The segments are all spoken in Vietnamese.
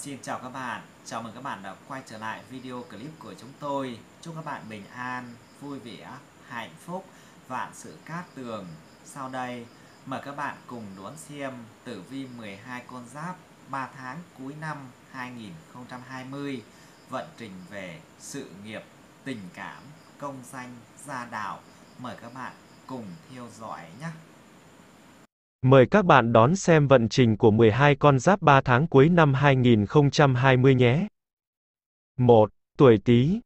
xin chào các bạn. Chào mừng các bạn đã quay trở lại video clip của chúng tôi. Chúc các bạn bình an, vui vẻ, hạnh phúc, vạn sự cát tường. Sau đây, mời các bạn cùng đón xem tử vi 12 con giáp 3 tháng cuối năm 2020. Vận trình về sự nghiệp, tình cảm, công danh, gia đạo. Mời các bạn cùng theo dõi nhé. Mời các bạn đón xem vận trình của 12 con giáp 3 tháng cuối năm 2020 nhé. 1. Tuổi Tý.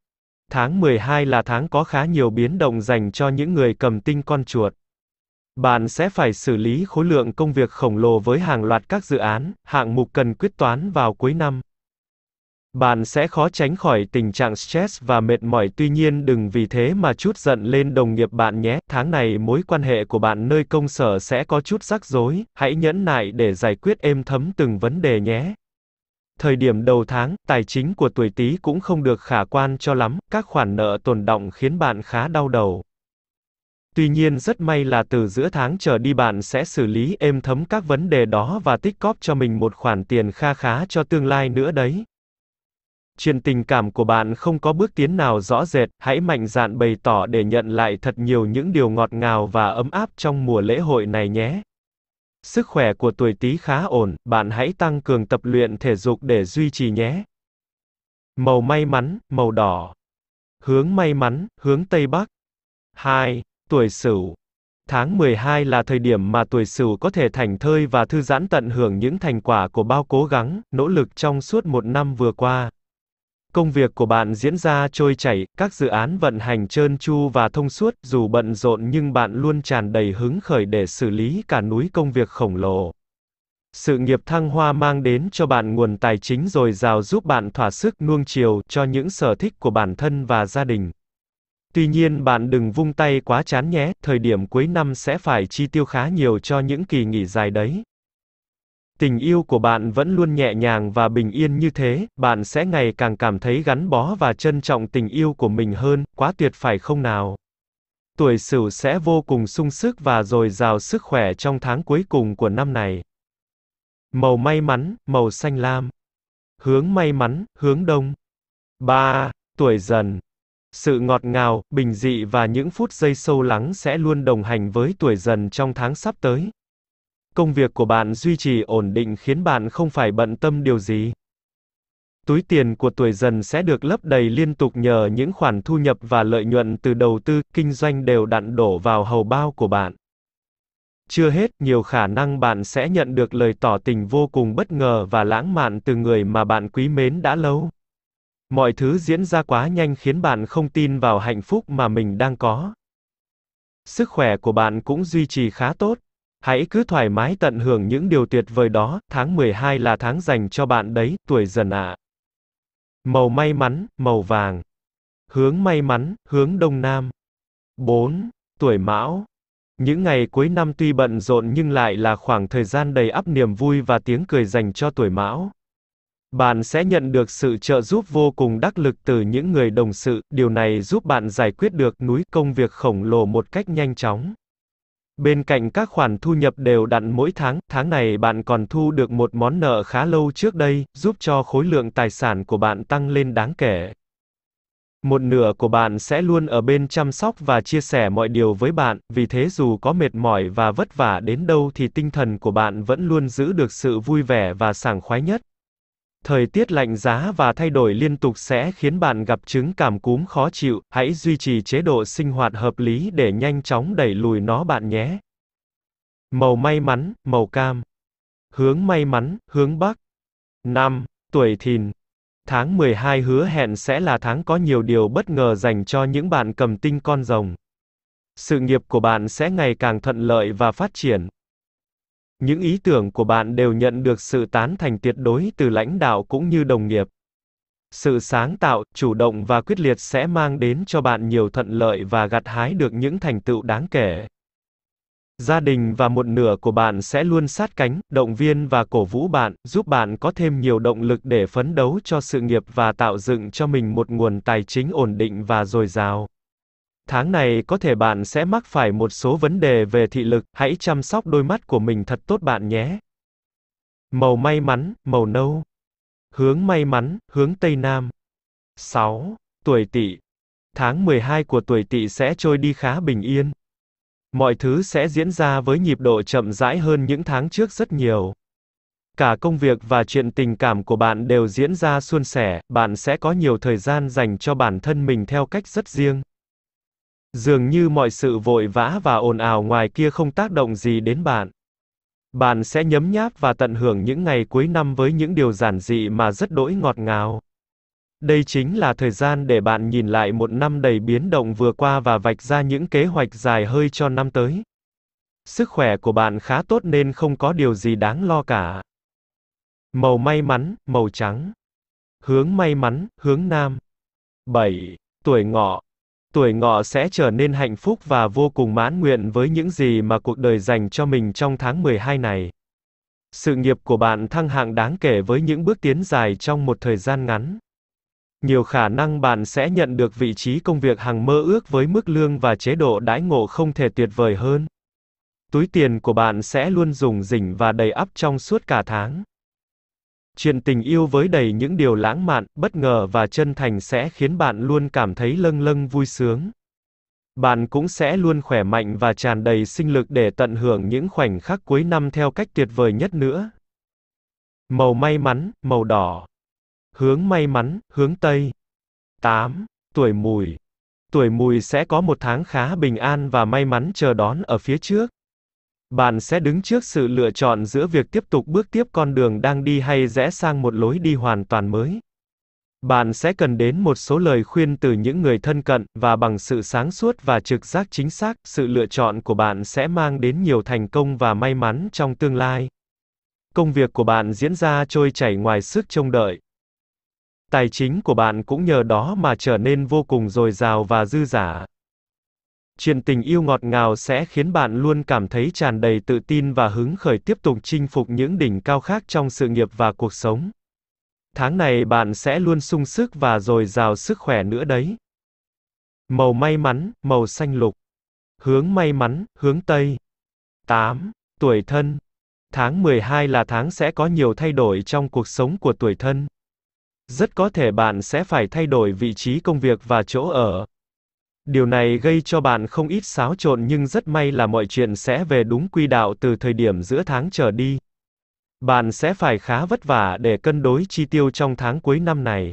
Tháng 12 là tháng có khá nhiều biến động dành cho những người cầm tinh con chuột. Bạn sẽ phải xử lý khối lượng công việc khổng lồ với hàng loạt các dự án, hạng mục cần quyết toán vào cuối năm. Bạn sẽ khó tránh khỏi tình trạng stress và mệt mỏi tuy nhiên đừng vì thế mà chút giận lên đồng nghiệp bạn nhé. Tháng này mối quan hệ của bạn nơi công sở sẽ có chút rắc rối, hãy nhẫn nại để giải quyết êm thấm từng vấn đề nhé. Thời điểm đầu tháng, tài chính của tuổi Tý cũng không được khả quan cho lắm, các khoản nợ tồn động khiến bạn khá đau đầu. Tuy nhiên rất may là từ giữa tháng trở đi bạn sẽ xử lý êm thấm các vấn đề đó và tích cóp cho mình một khoản tiền kha khá cho tương lai nữa đấy truyền tình cảm của bạn không có bước tiến nào rõ rệt, hãy mạnh dạn bày tỏ để nhận lại thật nhiều những điều ngọt ngào và ấm áp trong mùa lễ hội này nhé. Sức khỏe của tuổi Tý khá ổn, bạn hãy tăng cường tập luyện thể dục để duy trì nhé. Màu may mắn, màu đỏ. Hướng may mắn, hướng Tây Bắc. 2. Tuổi Sửu. Tháng 12 là thời điểm mà tuổi Sửu có thể thành thơi và thư giãn tận hưởng những thành quả của bao cố gắng, nỗ lực trong suốt một năm vừa qua. Công việc của bạn diễn ra trôi chảy, các dự án vận hành trơn tru và thông suốt, dù bận rộn nhưng bạn luôn tràn đầy hứng khởi để xử lý cả núi công việc khổng lồ. Sự nghiệp thăng hoa mang đến cho bạn nguồn tài chính dồi dào giúp bạn thỏa sức nuông chiều cho những sở thích của bản thân và gia đình. Tuy nhiên bạn đừng vung tay quá chán nhé, thời điểm cuối năm sẽ phải chi tiêu khá nhiều cho những kỳ nghỉ dài đấy tình yêu của bạn vẫn luôn nhẹ nhàng và bình yên như thế, bạn sẽ ngày càng cảm thấy gắn bó và trân trọng tình yêu của mình hơn, quá tuyệt phải không nào? Tuổi Sửu sẽ vô cùng sung sức và dồi dào sức khỏe trong tháng cuối cùng của năm này. Màu may mắn, màu xanh lam. Hướng may mắn, hướng đông. 3. Tuổi dần. Sự ngọt ngào, bình dị và những phút giây sâu lắng sẽ luôn đồng hành với tuổi dần trong tháng sắp tới, Công việc của bạn duy trì ổn định khiến bạn không phải bận tâm điều gì. Túi tiền của tuổi dần sẽ được lấp đầy liên tục nhờ những khoản thu nhập và lợi nhuận từ đầu tư, kinh doanh đều đặn đổ vào hầu bao của bạn. Chưa hết, nhiều khả năng bạn sẽ nhận được lời tỏ tình vô cùng bất ngờ và lãng mạn từ người mà bạn quý mến đã lâu. Mọi thứ diễn ra quá nhanh khiến bạn không tin vào hạnh phúc mà mình đang có. Sức khỏe của bạn cũng duy trì khá tốt, Hãy cứ thoải mái tận hưởng những điều tuyệt vời đó, tháng 12 là tháng dành cho bạn đấy, tuổi dần ạ. Màu may mắn, màu vàng. Hướng may mắn, hướng đông nam. 4. Tuổi mão. Những ngày cuối năm tuy bận rộn nhưng lại là khoảng thời gian đầy ắp niềm vui và tiếng cười dành cho tuổi mão. Bạn sẽ nhận được sự trợ giúp vô cùng đắc lực từ những người đồng sự, điều này giúp bạn giải quyết được núi công việc khổng lồ một cách nhanh chóng. Bên cạnh các khoản thu nhập đều đặn mỗi tháng, tháng này bạn còn thu được một món nợ khá lâu trước đây, giúp cho khối lượng tài sản của bạn tăng lên đáng kể. Một nửa của bạn sẽ luôn ở bên chăm sóc và chia sẻ mọi điều với bạn, vì thế dù có mệt mỏi và vất vả đến đâu thì tinh thần của bạn vẫn luôn giữ được sự vui vẻ và sảng khoái nhất. Thời tiết lạnh giá và thay đổi liên tục sẽ khiến bạn gặp chứng cảm cúm khó chịu, hãy duy trì chế độ sinh hoạt hợp lý để nhanh chóng đẩy lùi nó bạn nhé. Màu may mắn, màu cam. Hướng may mắn, hướng Bắc. Năm, tuổi thìn. Tháng 12 hứa hẹn sẽ là tháng có nhiều điều bất ngờ dành cho những bạn cầm tinh con rồng. Sự nghiệp của bạn sẽ ngày càng thuận lợi và phát triển. Những ý tưởng của bạn đều nhận được sự tán thành tuyệt đối từ lãnh đạo cũng như đồng nghiệp. Sự sáng tạo, chủ động và quyết liệt sẽ mang đến cho bạn nhiều thuận lợi và gặt hái được những thành tựu đáng kể. Gia đình và một nửa của bạn sẽ luôn sát cánh, động viên và cổ vũ bạn, giúp bạn có thêm nhiều động lực để phấn đấu cho sự nghiệp và tạo dựng cho mình một nguồn tài chính ổn định và dồi dào. Tháng này có thể bạn sẽ mắc phải một số vấn đề về thị lực, hãy chăm sóc đôi mắt của mình thật tốt bạn nhé. Màu may mắn, màu nâu. Hướng may mắn, hướng Tây Nam. 6. Tuổi Tỵ. Tháng 12 của tuổi Tỵ sẽ trôi đi khá bình yên. Mọi thứ sẽ diễn ra với nhịp độ chậm rãi hơn những tháng trước rất nhiều. Cả công việc và chuyện tình cảm của bạn đều diễn ra suôn sẻ, bạn sẽ có nhiều thời gian dành cho bản thân mình theo cách rất riêng. Dường như mọi sự vội vã và ồn ào ngoài kia không tác động gì đến bạn. Bạn sẽ nhấm nháp và tận hưởng những ngày cuối năm với những điều giản dị mà rất đỗi ngọt ngào. Đây chính là thời gian để bạn nhìn lại một năm đầy biến động vừa qua và vạch ra những kế hoạch dài hơi cho năm tới. Sức khỏe của bạn khá tốt nên không có điều gì đáng lo cả. Màu may mắn, màu trắng. Hướng may mắn, hướng nam. 7. Tuổi ngọ, tuổi ngọ sẽ trở nên hạnh phúc và vô cùng mãn nguyện với những gì mà cuộc đời dành cho mình trong tháng 12 này. Sự nghiệp của bạn thăng hạng đáng kể với những bước tiến dài trong một thời gian ngắn. Nhiều khả năng bạn sẽ nhận được vị trí công việc hàng mơ ước với mức lương và chế độ đãi ngộ không thể tuyệt vời hơn. Túi tiền của bạn sẽ luôn dùng rỉnh và đầy ắp trong suốt cả tháng. Chuyện tình yêu với đầy những điều lãng mạn, bất ngờ và chân thành sẽ khiến bạn luôn cảm thấy lâng lâng vui sướng. Bạn cũng sẽ luôn khỏe mạnh và tràn đầy sinh lực để tận hưởng những khoảnh khắc cuối năm theo cách tuyệt vời nhất nữa. Màu may mắn, màu đỏ. Hướng may mắn, hướng Tây. 8. Tuổi mùi. Tuổi mùi sẽ có một tháng khá bình an và may mắn chờ đón ở phía trước. Bạn sẽ đứng trước sự lựa chọn giữa việc tiếp tục bước tiếp con đường đang đi hay rẽ sang một lối đi hoàn toàn mới. Bạn sẽ cần đến một số lời khuyên từ những người thân cận và bằng sự sáng suốt và trực giác chính xác, sự lựa chọn của bạn sẽ mang đến nhiều thành công và may mắn trong tương lai. Công việc của bạn diễn ra trôi chảy ngoài sức trông đợi. Tài chính của bạn cũng nhờ đó mà trở nên vô cùng dồi dào và dư giả. Chuyện tình yêu ngọt ngào sẽ khiến bạn luôn cảm thấy tràn đầy tự tin và hứng khởi tiếp tục chinh phục những đỉnh cao khác trong sự nghiệp và cuộc sống. Tháng này bạn sẽ luôn sung sức và dồi dào sức khỏe nữa đấy. Màu may mắn, màu xanh lục. Hướng may mắn, hướng Tây. 8. Tuổi thân. Tháng 12 là tháng sẽ có nhiều thay đổi trong cuộc sống của tuổi thân. Rất có thể bạn sẽ phải thay đổi vị trí công việc và chỗ ở, Điều này gây cho bạn không ít xáo trộn nhưng rất may là mọi chuyện sẽ về đúng quy đạo từ thời điểm giữa tháng trở đi. Bạn sẽ phải khá vất vả để cân đối chi tiêu trong tháng cuối năm này.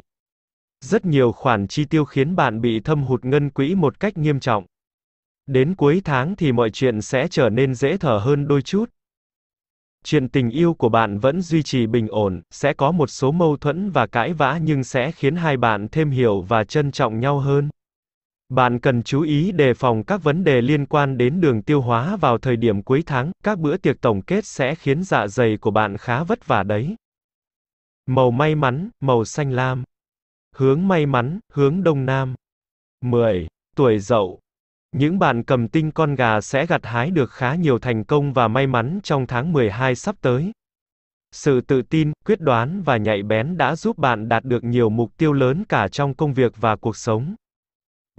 Rất nhiều khoản chi tiêu khiến bạn bị thâm hụt ngân quỹ một cách nghiêm trọng. Đến cuối tháng thì mọi chuyện sẽ trở nên dễ thở hơn đôi chút. Chuyện tình yêu của bạn vẫn duy trì bình ổn, sẽ có một số mâu thuẫn và cãi vã nhưng sẽ khiến hai bạn thêm hiểu và trân trọng nhau hơn. Bạn cần chú ý đề phòng các vấn đề liên quan đến đường tiêu hóa vào thời điểm cuối tháng, các bữa tiệc tổng kết sẽ khiến dạ dày của bạn khá vất vả đấy. Màu may mắn, màu xanh lam. Hướng may mắn, hướng đông nam. 10. Tuổi dậu. Những bạn cầm tinh con gà sẽ gặt hái được khá nhiều thành công và may mắn trong tháng 12 sắp tới. Sự tự tin, quyết đoán và nhạy bén đã giúp bạn đạt được nhiều mục tiêu lớn cả trong công việc và cuộc sống.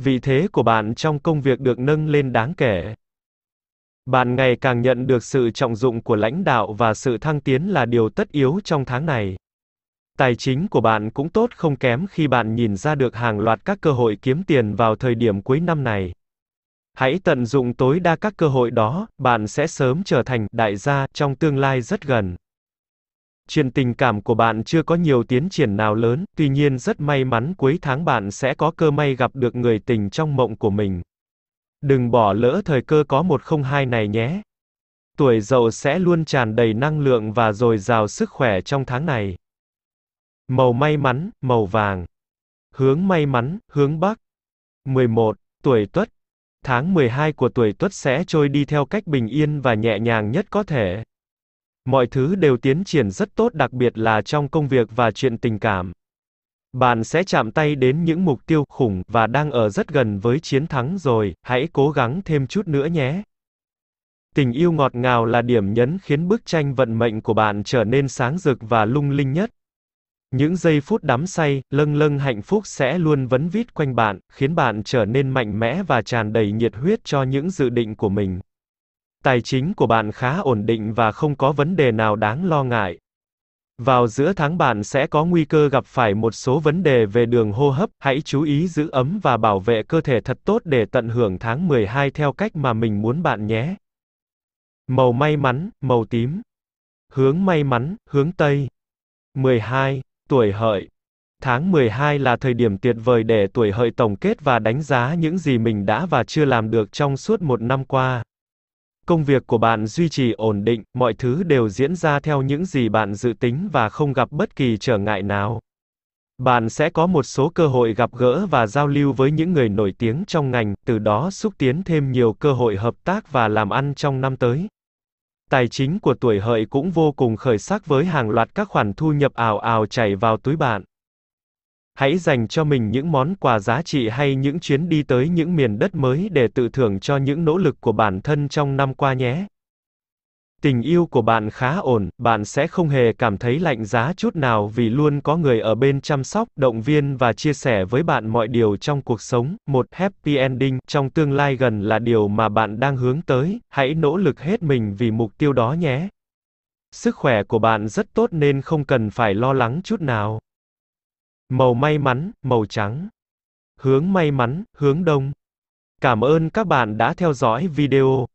Vị thế của bạn trong công việc được nâng lên đáng kể. Bạn ngày càng nhận được sự trọng dụng của lãnh đạo và sự thăng tiến là điều tất yếu trong tháng này. Tài chính của bạn cũng tốt không kém khi bạn nhìn ra được hàng loạt các cơ hội kiếm tiền vào thời điểm cuối năm này. Hãy tận dụng tối đa các cơ hội đó, bạn sẽ sớm trở thành đại gia trong tương lai rất gần chuyện tình cảm của bạn chưa có nhiều tiến triển nào lớn, tuy nhiên rất may mắn cuối tháng bạn sẽ có cơ may gặp được người tình trong mộng của mình. Đừng bỏ lỡ thời cơ có 102 này nhé. Tuổi Dậu sẽ luôn tràn đầy năng lượng và dồi dào sức khỏe trong tháng này. Màu may mắn, màu vàng. Hướng may mắn, hướng Bắc. 11. Tuổi Tuất. Tháng 12 của tuổi Tuất sẽ trôi đi theo cách bình yên và nhẹ nhàng nhất có thể. Mọi thứ đều tiến triển rất tốt đặc biệt là trong công việc và chuyện tình cảm. Bạn sẽ chạm tay đến những mục tiêu khủng và đang ở rất gần với chiến thắng rồi, hãy cố gắng thêm chút nữa nhé. Tình yêu ngọt ngào là điểm nhấn khiến bức tranh vận mệnh của bạn trở nên sáng rực và lung linh nhất. Những giây phút đắm say, lâng lâng hạnh phúc sẽ luôn vấn vít quanh bạn, khiến bạn trở nên mạnh mẽ và tràn đầy nhiệt huyết cho những dự định của mình. Tài chính của bạn khá ổn định và không có vấn đề nào đáng lo ngại. Vào giữa tháng bạn sẽ có nguy cơ gặp phải một số vấn đề về đường hô hấp, hãy chú ý giữ ấm và bảo vệ cơ thể thật tốt để tận hưởng tháng 12 theo cách mà mình muốn bạn nhé. Màu may mắn, màu tím. Hướng may mắn, hướng Tây. 12. Tuổi hợi. Tháng 12 là thời điểm tuyệt vời để tuổi hợi tổng kết và đánh giá những gì mình đã và chưa làm được trong suốt một năm qua. Công việc của bạn duy trì ổn định, mọi thứ đều diễn ra theo những gì bạn dự tính và không gặp bất kỳ trở ngại nào. Bạn sẽ có một số cơ hội gặp gỡ và giao lưu với những người nổi tiếng trong ngành, từ đó xúc tiến thêm nhiều cơ hội hợp tác và làm ăn trong năm tới. Tài chính của tuổi hợi cũng vô cùng khởi sắc với hàng loạt các khoản thu nhập ảo ảo chảy vào túi bạn. Hãy dành cho mình những món quà giá trị hay những chuyến đi tới những miền đất mới để tự thưởng cho những nỗ lực của bản thân trong năm qua nhé. Tình yêu của bạn khá ổn, bạn sẽ không hề cảm thấy lạnh giá chút nào vì luôn có người ở bên chăm sóc, động viên và chia sẻ với bạn mọi điều trong cuộc sống. Một happy ending trong tương lai gần là điều mà bạn đang hướng tới, hãy nỗ lực hết mình vì mục tiêu đó nhé. Sức khỏe của bạn rất tốt nên không cần phải lo lắng chút nào. Màu may mắn, màu trắng. Hướng may mắn, hướng đông. Cảm ơn các bạn đã theo dõi video.